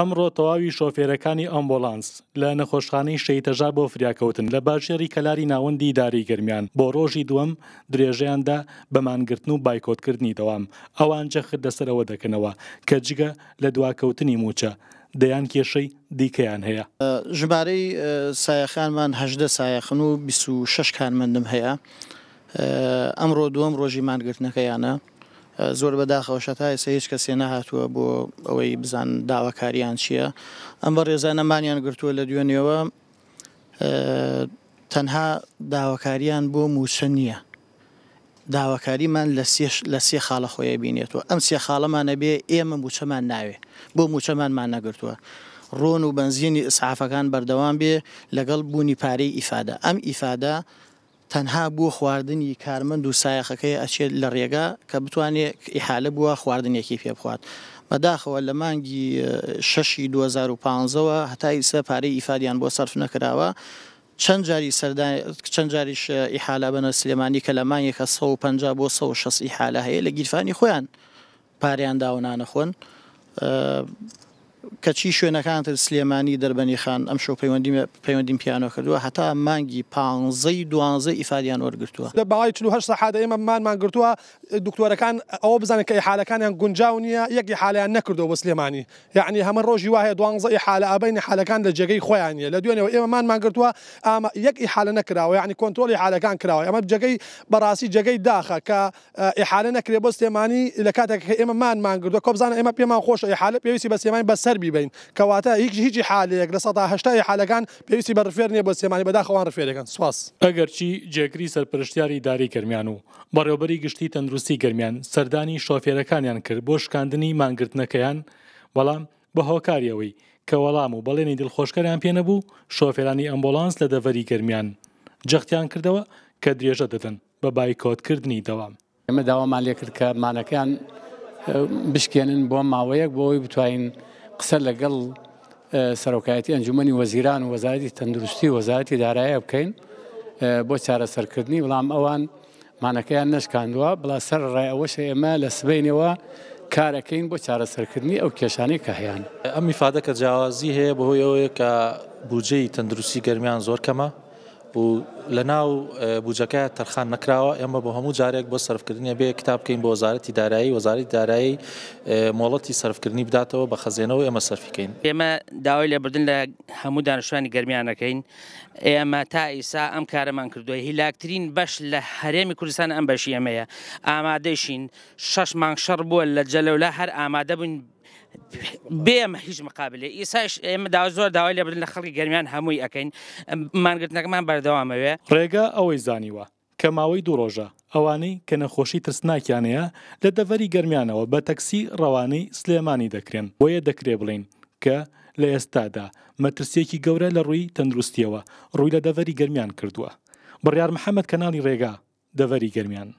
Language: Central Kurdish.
ئەمڕۆ تەواوی شۆفێرەکانی ئەمبۆلانس لە نەخۆشخانەی شەیتەژا بۆ فریاکەوتن لە باشێری کەلاری ناوەندی داری گرمیان بۆ ڕۆژی دووەم درێژەیاندا بەمانگرتن و بایکۆتکردنی دەوام ئەوانجە خرد دەسەرەوە دەکەنەوە کە جگە لە دواکەوتنی موچە دەیان کێشەی دیکەیان هەیە ژمارەی سایەخانمانهدە سایەخن و 26 کارمەندم هەیە ئەمڕۆ دووەم ڕۆژی مانگرتنەکەیانە. زۆر بەداخەوەشە تا ئێستا هیچ کەسێ نەهاتووە بۆ ئەوەی بزان داواکاریان چییە ئەم بە ڕێزانەمانیان گرتووە لە دوێنێەوە تەنها داواکاریان بۆ موچە نییە داواکاریمان لە سێ خاڵە خۆیە بینێتەوە ئەم سێ خاڵەمانە بێ ئێمە موچەمان ناوێ بۆ موچەمانمان نەگرتووە ڕۆن و بنزینی ئسعافەکان بەردەوام بێ لەگەڵ بوونی پارەی ئیفادە ئەم ئیفادە تەنها بوو خواردنی کارمەند و سایەخەکەی ئەچێت لە ڕێگا کە بتوانێت ئیحالە بووە خواردنێکی پێ بخوات. بەداخەوە لە مانگی 6 2015ەوە هەتای سە پارەی ئیفادیان بۆ سرف نەکراوە. چەند جاری چەند جاریش ئیحالا بەنە سلێمانی کە لەمانیەکە 150 بۆ 16 حالا هەیە لە گیرفانی خۆیان پاریان داونانەخۆن کەچی شوێنەکانتر سلێمانی دەربەنی خان ئەم شو پەیوەندی پەیوەندیم پیانۆ کردووە هەتا مانگی پانزەی دوانزە ئیفادیان وەرگتووە لە باڵی چه سەحادە ئێمەمانمان گرتووە دکتۆرەکان ئەو بزانن کە حالەکانیان گونجاو نییە یەکی حالیان نەکردەوە بە سلێمانی یعنی هەمە ڕۆژی وایە دوانزە حالە ئابین حالەکان لە جێگەی خۆیانە لە دوێنەوە ئێمەمانمان گرتووە ئامە یەکی حالە نەکراوە یعنی کۆنتۆلی حالەکان کراوە ئەمە جگەی بەڕاستی جگەی داخە کە اه، ئحالە نەکرێ بۆ سلێمانی لە کاتێک ئێمەمانمان گردووە کۆبزانە ئێمە پێمان خۆشە حالە پێویستی بە سلێمانی بەسەر سەر بیبین کەواتە هیچ هیچی حالەیەک لە سەداهشتای حالەکان پێویستی بەڕفێر نیە بە سێمانی بەداخەوان ڕفێرەکەن سواس ئەگەرچی جێگری سەرپەرشتیاری داری گرمیان و بەڕێوبەری گشتی تەندروستی گرمیان سەردانی شۆفێرەکانیان کرد بۆ شکاندنی مانگرتنەکەیان بەڵام بە هۆکاریەوەی کە وەڵام و بەڵێنی دڵخۆشکەریان پێنەبوو شۆفێرانی ئەمبۆلانس لە دەڤری گرمیان جەختیان کردەوە کە درێژە دەدەن بە بایکۆتکردنی دەوام ئێمە داوامان لێ کرد کە مانەکەیان بشکێنن بۆ ماوەیەک بۆەوەی بتوانین قسە لەگەڵ سەرۆکایەتی ئەنجومی وەزیران و وەزاری تەندروستی وەزارەتی دارایە بکەین بۆ چارەسەرکردنی بەڵام ئەوان مانەکەیان نشکاندووە بڵا سەر ڕای ئەوەش ئێمە لە سبینەوە کارەکەین بۆ چارەسەرکردنی ئەو کێشانەی کە هیان ئەم میفادە کە جیاوازی هەیە بەهۆی ئەوەیە کە بجەی تەندروستی گەرمیان زۆر کەمە بوو لە ناو بجەکە تەرخان نکراوە ئێمە بۆ هەموو جارێک بۆ سرفکردنیە بێ کتاب بکەین بۆ وەزارەتی دارایی وەزاری دارایی مۆڵەتی سرفکردنی بداتەوە بە خەزێنەوە ئێمە سەرفیکەین ئێمە داوای لێبردن لە هەموو دانیشتوانی گەرمیانەکەین ئێمە تا ئیسا ئەم کارەمان کردووە هیلاکترین بەش لە هەرێمی کوردستان ئەم بەشی ئەمەیە ئامادەشین شش مانگ شەڕ بووە لە جەلەولا هەر ئامادە بوون بێمە هیچ مقابلێ ئیساش ئێمە دا زۆر داوای لە بدن لە خەڵکی گەرمیان هەمووی ئەەکەین مانگرتنەکەمان بەردەوامەوێ ڕێگا ئەوەی زانیوە کە ماوەی دوو ڕۆژە ئەوانەی کە نەخۆشی ترسناکیانەیە لە دەڤری گەرمیانەوە بە تەکسی ڕەوانەی سلێمانی دەکرێن بۆیە دەکرێ بڵین کە لە ئێستادا مەترسیەکی گەورە لە ڕووی تەندروستیەوە ڕووی لە دەڤری گەرمیان کردووە بڕیار محەممەد کەناڵی ڕێگا دەڤری گەرمیان